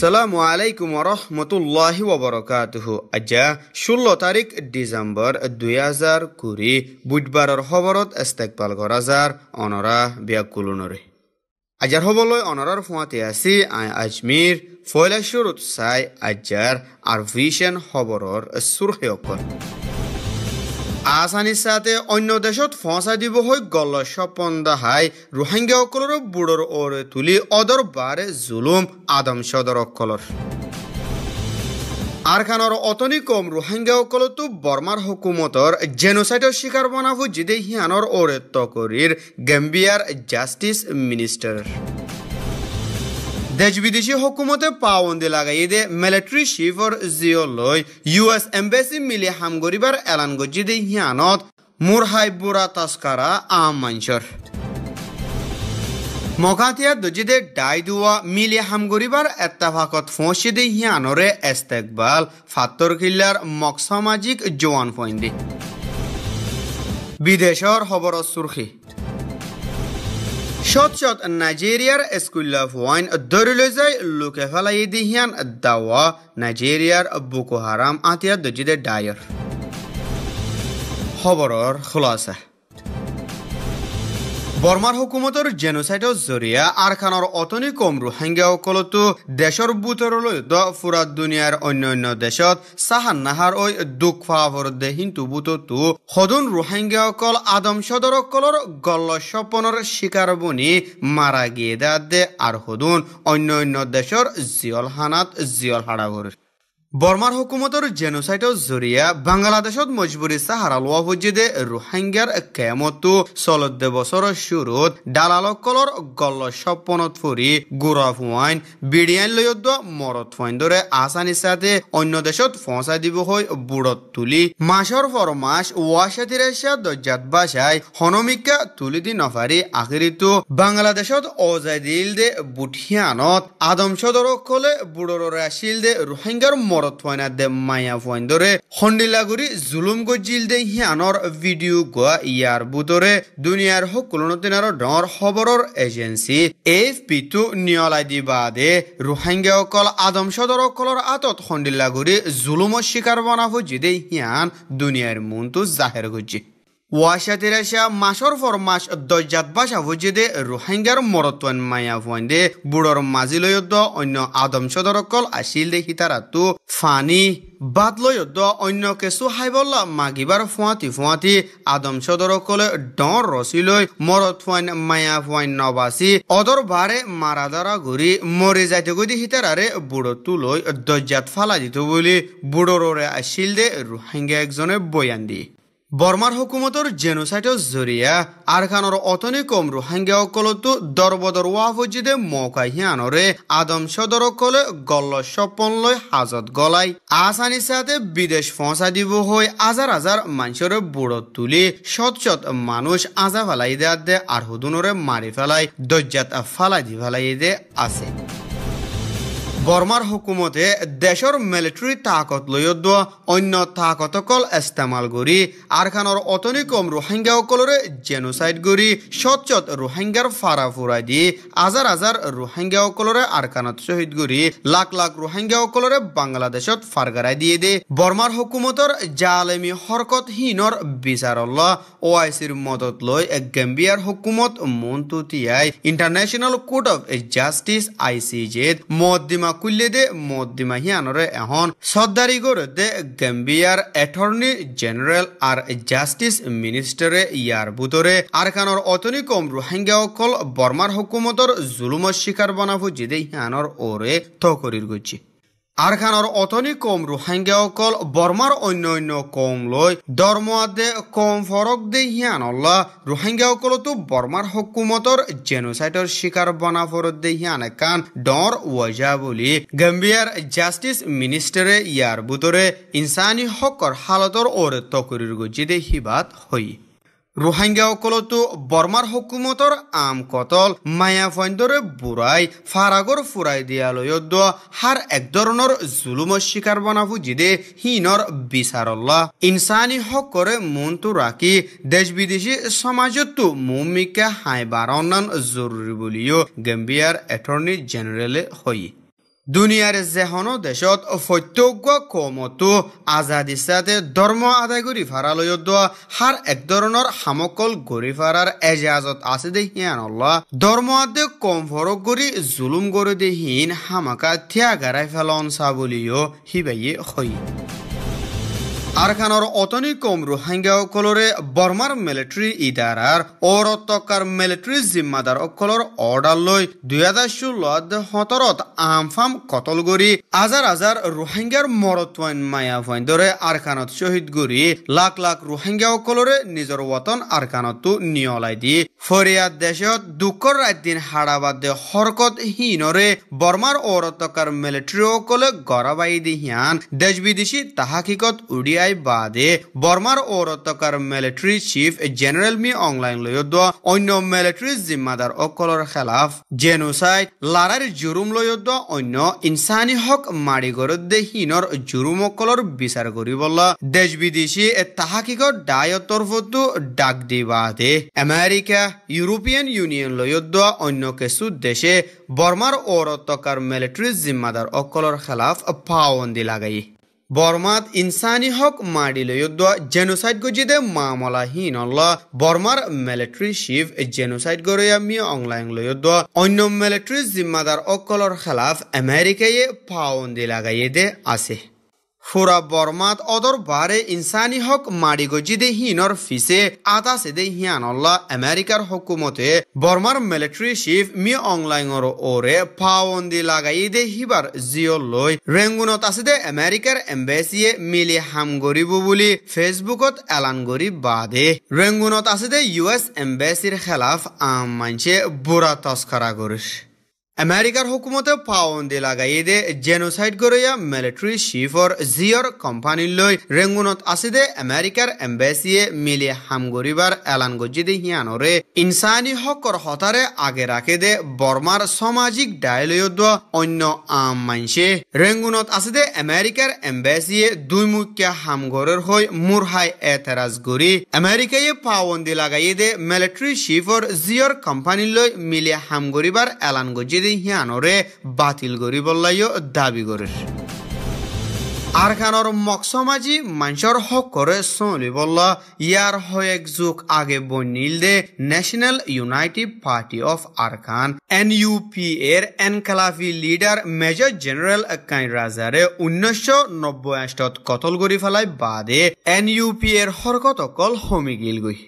আসসালামু আলাইকুম ৰহমতুল্লাহ ওবৰকাত আজা ষোল্ল তাৰিখ ডিসেম্বৰ দুই হাজাৰ কুড়ি বুধবাৰ খবৰত এস্তেকপাল অনৰা অনৰা আজাৰ হবলৈ অনৰৰ ফুৱাতে আছে আই আজমীৰ ফৈলাশ্বৰ উৎসাই আজাৰ আৰ ভিছেন খবৰৰ চুৰসেয়কৰ আসানির সাথে অন্য দেশত ফসা দিব হৈ গল স্বপন দাহাই অকলর বুঢ়ৰ ওৰে তুলি অদৰ বাৰে জুলুম আদম অকলর আরখানর অতনি কম রোহিঙ্গা অকলতো বর্মার হকুমতর জেনোসাইডের শিকার বনাবো জিদে হিয়ানর ওরে তকরির গেম্বিয়ার জাস্টিস মিনিস্টার দেশ বিদেশি হকুমতে পাওয়ন্দি লাগাই দে মিলিটারি শিফর জিও লই ইউএস এম্বেসি মিলি হামগরিবার এলান গজি দে হিয়ানত মুরহাই বুরা তাস্কারা আম মাঞ্চর মকাতিয়া ডাই দুয়া মিলি হামগরিবার এত্তাফাকত দে হিয়ানরে এস্তেকবাল ফাত্তর কিল্লার মকসামাজিক জোয়ান ফইন্দি বিদেশর খবর সুরখী شاد شاد نجیریر اسکول آف واین درلوزای لوکفالای دیهان دوا نجیریر بوکو هرام آتیا دجید دایر خبرار خلاصه বর্মাৰ হুকুমতৰ জেনোচাইডৰ জৰিয়া আৰখানৰ অতনি কম ৰোহিংগাসকলতো দেশৰ বুটৰলৈ দ ফুৰা দুনিয়াৰ অন্যান্য দেশত চাহান নাহাৰ ঐ দুখ ফাভৰ দেহিন্তু বুটতো সদন ৰোহিংগাসকল আদম সদৰসকলৰ গল্ল স্বপনৰ শিকাৰ বনি মাৰা গিয়ে দে আৰু সদন অন্য দেশৰ জিয়ল হানাত জিয়ল হাৰাগৰ বর্মার হুকুমতর জেনোসাইটর জরিয়া বাংলাদেশত মজবুরি সাহারা লোয়া হজিদে রোহিঙ্গার কেমতো চলদ্দ বছরের শুরুত দালালকলর গল্ল সপনত ফুরি গুড়া ফুয়াইন বিড়িয়াইন লয়দ মরত ফুয়াইন দরে আসানি সাথে অন্য দেশত ফসাই দিব হই বুড়ত তুলি মাসর পর মাস ওয়াশাতির এসা দজ্জাত বাসাই হনমিকা তুলি দি নফারি আখিরিত বাংলাদেশত অজাই দিল দে বুঠিয়ানত আদম সদর কলে বুড়োর আসিল দে রোহিঙ্গার মরত ফয়না দে মায়া ফয়ন দরে হন্ডিলাগুড়ি জুলুম গজিল দে হিয়ানর ভিডিও গোয়া ইয়ার বুতরে দুনিয়ার হকুলনতিনার ডর খবরর এজেন্সি এফ পিটু নিয়লাই দি বাদে রোহিঙ্গা অকল আদম সদর অকলর আতত হন্ডিলাগুড়ি জুলুমর শিকার বনাফ জিদে হিয়ান দুনিয়ার মনতু জাহের গজি ওয়াশাতিরাশা মাসর ফর মাস দজ্জাত ভাষা বুঝিদে রোহিঙ্গার মরতন মায়া ফুয়ান্দে বুড়র মাজিলয়দ্দ অন্য আদম সদরকল আসিল দে হিতারাতু ফানি বাদ লয়দ্দ অন্য কেঁচু হাইবল্লা মাগিবার ফুৱাতি ফুৱাতি আদম সদৰকলে ডৰ ৰচিলৈ মৰত ফুৱাইন মায়া ফুৱাইন নবাচি অদৰ বাৰে মাৰাদাৰা ঘূৰি মৰি যাই থাকোতে সীতাৰাৰে বুঢ়টো লৈ দজ্জাত ফালা দিত বুলি বুঢ়ৰৰে আছিল দে ৰোহিংগা একজনে বয়ান দি বর্মার হুকুমতর জেনোসাইটো জরিয়া আরখানর অতনি কম রোহাঙ্গা অকলতো দরবদর ওয়াফজিদে মৌকাহি হিয়ানরে আদম সদর অকলে গল্ল স্বপন লয় হাজত গলাই আসানি সাথে বিদেশ ফসা দিব হই আজার আজার মানুষের বুড়ো তুলি শত শত মানুষ আজা ফালাই দে আর হুদুনরে মারি ফেলাই দজ্জাত ফালাই দি ফালাই দে আছে বর্মার হুকুমতে দেশের মিলিটারি তাকত লয়দ অন্য তাকতকল ইস্তেমাল করি আরখানোর অতনি কম রোহিঙ্গাসকলরে জেনোসাইড করি সচ্চত রোহিঙ্গার ফারা ফুরাই দি হাজার হাজার রোহিঙ্গাসকলরে আরখানত শহীদ করি লাখ লাখ রোহিঙ্গা রোহিঙ্গাসকলরে বাংলাদেশত ফারগারাই দিয়ে দে বর্মার হুকুমতর জালেমি হরকত হরকতহীনর বিচার ও ওআইসির মদত লৈ গেম্বিয়ার হুকুমত মন্তুতিয়াই ইন্টারন্যাশনাল কোর্ট অফ জাস্টিস আইসিজেদ মদ্দিমা কুল্লে দে নকুল্লেদে মদ্দিমাহিয়ানর এখন দে গেম্বিয়ার এটর্নি জেনারেল আর জাস্টিস মিনিস্টারে ইয়ার বুতরে আরকানর অতনি কম রোহিঙ্গা অকল বর্মার হকুমতর জুলুম শিকার বনাফু জিদে হিয়ানর ওরে থকরির গুচি আৰখানৰ অতনি কম অকল বর্মার অন্য অন্য কম লই ধর্ম আদে কম ফরক দে হিয়ান অল্লা অকল তো বর্মার হকুমতর জেনোসাইটর শিকার বনা ফরত দে হিয়ান একান ডৰ ৱজা বুলি গম্বিয়াৰ জাষ্টিছ মিনিষ্টাৰে ইয়াৰ বুটৰে ইনচানী হকৰ হালতৰ অৰ তকৰিৰ গজিদে হিবাত হই ৰোহিংগাসকলতো বৰ্মাৰ হকুমতৰ আম কটল মায়া ফৈন্দৰে বুঢ়াই ফাৰাগৰ ফুৰাই দিয়ালৈত হাৰ এক ধৰণৰ জুলুমৰ শিকাৰ বনাবো জিদে হীনৰ বিচাৰল্লা ইনচানী সকৰে মনটো ৰাখি দেশ বিদেশী সমাজতো মৌমিকা হাই বাৰণ জৰুৰী বুলিও গেম্বিয়াৰ এটৰ্নী জেনেৰেলে হয় দুনিয়ার যেহনো দেশত ফত্যজ্ঞ কমতো আজাদিস্তাতে ধর্ম আদায় করি ফারালয় দোয়া হার এক ধরনের সামকল গড়ি ফারার এজাজত আছে দেহিয়ান অল্লাহ ধর্ম আদে কম ফরক গড়ি জুলুম গড়ে দেহীন হামাকা থিয়া গারাই ফেলন সাবলিও হিবাইয়ে হয় আরখানর অতনি কম রোহিঙ্গা অকলরে বর্মার মিলিটারি ইদারার অরতকার মিলিটারি জিম্মাদার অকলর অর্ডার লৈ দুই হাজার ষোলো সতরত আমফাম কতল গড়ি হাজার হাজার রোহিঙ্গার মরতওয়ান মায়া ভয় দরে আরখানত শহীদ গড়ি লাখ লাখ রোহিঙ্গা অকলরে নিজের ওতন আরখানতো নিয়লাই দি ফরিয়াদ দেশত দুঃখর রাত দিন হারাবাদে হরকত হীনরে বর্মার অরতকার মিলিটারি অকলে গড়াবাই দিহিয়ান দেশ বিদেশি তাহাকিকত উড়িয়া রিয়াই বাদে বর্মার ঔরতকার military chief general Min Aung Hlaing লয়দ অন্য মিলিটারি জিম্মাদার অকলর খেলাফ জেনোসাইড লারার জুরুম লয়দ অন্য ইনসানি হক মারিগরদ্দে হীনৰ জুরুম অকলর বিচার করিবল দেশ বিদেশী তাহাকিগর ডায়ত তরফতো ডাক দি বাদে আমেরিকা ইউরোপিয়ান ইউনিয়ন লয়দ অন্য কিছু দেশে বর্মার ঔরতকার মিলিটারি জিম্মাদার অকলর খেলাফ পাওয়ন্দি লাগাই বর্মাত ইনসানি হক মাডিলয়ুদ্ধ জেনোসাইড গজিদে মামলাহীন অল্লাহ বর্মার মিলিটারি চিফ জেনোসাইড গরিয়া মি অংলাইং লয়ুদ্ধ অন্য মিলিটারি জিম্মাদার অকলর খেলাফ আমেরিকায় পাউন্দি লাগাইয়ে দে আছে ফুরা বর্মাত অদর বারে ইনসানি হক মারিগজিদে হিনর ফিসে আতা সেদে হিয়ানল্লা আমেরিকার হকুমতে বর্মার মিলিটারি শিফ মি অনলাইনর ওরে পাওয়ন্দি লাগাই দে হিবার জিও লই রেঙ্গুনত দে আমেরিকার এম্বেসিয়ে মিলি হাম গরিব বলি ফেসবুকত এলান গরি বাদে রেঙ্গুনত দে ইউএস এম্বেসির খেলাফ আম মানছে বুড়া তস্করা গরিস আমেরিকার হুকুমতে লাগাই দে জেনোসাইড গরিয়া মিলিটারি শিফর জিয়র লই রেঙ্গুনত দে আমেরিকার এম্বেসিয়ে মিলি হাম গরিবার এলান গজিদে হিয়ানরে ইনসানি হকর হতারে আগে রাখে দে বর্মার সামাজিক ডায়লয়দ অন্য আম মানসে রেঙ্গুনত দে আমেরিকার এম্বেসিয়ে দুই মুখ্য হাম গরের হই মুরহাই এতরাজ গরি আমেরিকায় লাগাই দে মিলিটারি শিফর জিয়র লই মিলি হাম গরিবার এলান দে সিয়ানরে বাতিল করি বললাইও দাবি করে আরখানর মকসমাজি মানুষের হকরে চলি বলল ইয়ার হয়েক যুগ আগে বনিল দে national united party of Arakan N UP এর এনকালাফি লিডার মেজর জেনারেল কাইরাজারে উনিশশো নব্বই আষ্টত কতল করি ফেলায় বাদে এন ইউপি এর হরকত অকল হমি গিল গই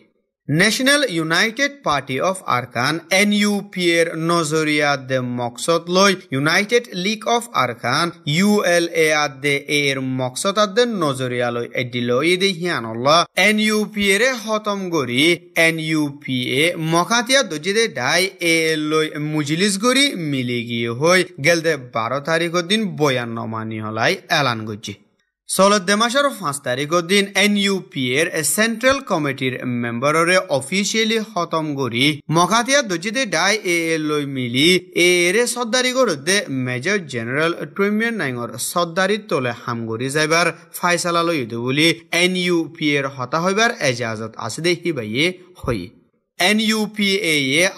national united party of Arakan N U P এর নজরিয়া দে মকসদ লৈ united league of Arakan U L A আদে এর মকসদ আদে নজরিয়া লৈ এডিলই হিয়ান হিয়ানল্লা এন ইউ পি এর হতম গরি এন ইউ পি এ মখাতিয়া দজিদে ডাই এ লৈ মুজলিস গরি মিলি গিয়ে হই গেলদে বারো তারিখের দিন বয়ান নমানি হলাই এলান গজি চলদ্দে মাসের পাঁচ তারিখের দিন এন ইউ পি এর সেন্ট্রেল কমিটির মেম্বাররে অফিসিয়ালি খতম করি মখাতিয়া দজিতে ডাই এ এ লৈ মিলি এর সর্দারি করতে মেজর জেনারেল টুইমিয়ান নাইঙর সর্দারির তলে হাম করি যাইবার ফাইসালা লইদ বলি এন ইউ পি এর হতা হইবার এজাজত আছে দেখি বাইয়ে হই এন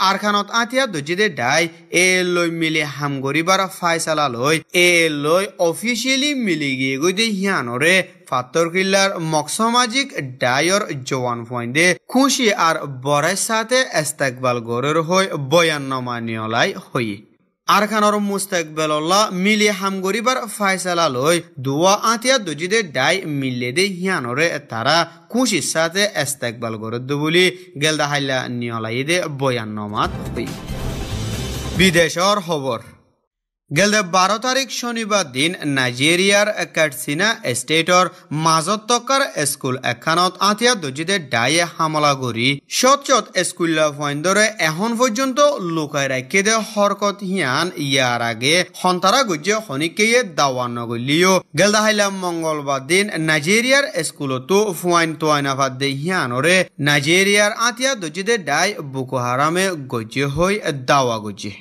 আরখানত আতিয়া দজিদে ডাই এ লৈ মিলি হামগরিবার ফাইসালা লৈ এ লৈ অফিসিয়ালি মিলি গিয়ে গইদে হিয়ানরে ফাত্তর কিল্লার মকসমাজিক ডায়র জওয়ান ফয়েন্দে খুশি আর বরের সাথে এস্তেকবাল গরের হয়ে বয়ান্নমা নিয়লাই হয়ে আরখানর মুস্তাকবেলল্লাহ মিলি হামগরিবার ফায়সালা লই দুয়া আতিয়া দুজিদে ডাই মিলে দে হিয়ানরে তারা খুশির সাথে এস্তেকবাল করে বলি গেলদা হাইলা নিয়লাই বয়ান নমাত বিদেশর খবর গেলে বারো তারিখ শনিবার দিন নাইজেরিয়ার ক্যাটসিনা স্টেটর মাজত স্কুল এখানত আঁতিয়া দজিতে ডায়ে হামলা করি সচত স্কুল ফন্দরে এখন পর্যন্ত লুকাই রাখিয়ে দে হরকত হিয়ান ইয়ার আগে সন্তারা গজ্জে হনিকেয়ে দাওয়া নগলিও গেলদা হাইলা মঙ্গলবার দিন নাইজেরিয়ার স্কুলতো ফুয়াইন তোয়াইনা ভাত দে হিয়ানরে নাইজেরিয়ার আঁতিয়া দজিতে ডাই বুকো হারামে গজ্জে হয়ে দাওয়া গজ্জে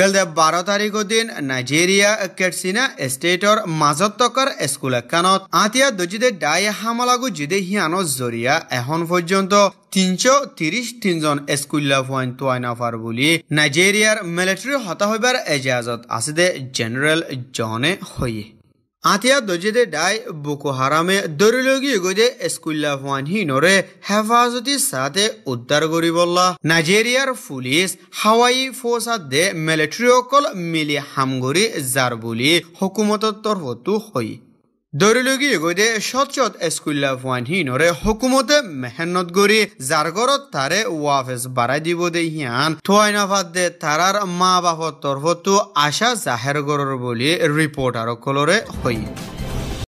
গেল বারো তারিখৰ দিন নাইজেৰিয়া কেটচিনা ষ্টেটৰ মাজত টকাৰ স্কুল একানত আতিয়া দজিদে ডাই হামলাগু জিদে হিয়ানো জৰিয়া এখন পৰ্যন্ত তিনশো তিরিশ তিনজন স্কুল্লা পয়েন্ট তোয়াইনাফার বলি নাইজেরিয়ার মিলিটারি হতা হইবার এজাজত আছে দে জেনারেল জনে হয়ে আঠিয়া দজেদে ডাই বুকু হারামে দরিলগি গজে স্কুল্লা ফান হিনরে হেফাজতি সাথে উদ্ধার করি বললা নাইজেরিয়ার পুলিশ হাওয়াই ফোসাদ দে মিলিটারি অকল মিলি হামগরি যার বলি হকুমতর তরফতু হয় দরিলগি গৈ সচত স্কুল্লা ফুৱানহিনৰে হকুমতে মেহনত গরি যাৰ তারে ওয়াফেস বাড়াই দিব দে হিয়ান থৈ দে তারার মা বাপর তৰফতো আশা জাহের জাহেৰ গৰৰ বুলি কলরে হইয়া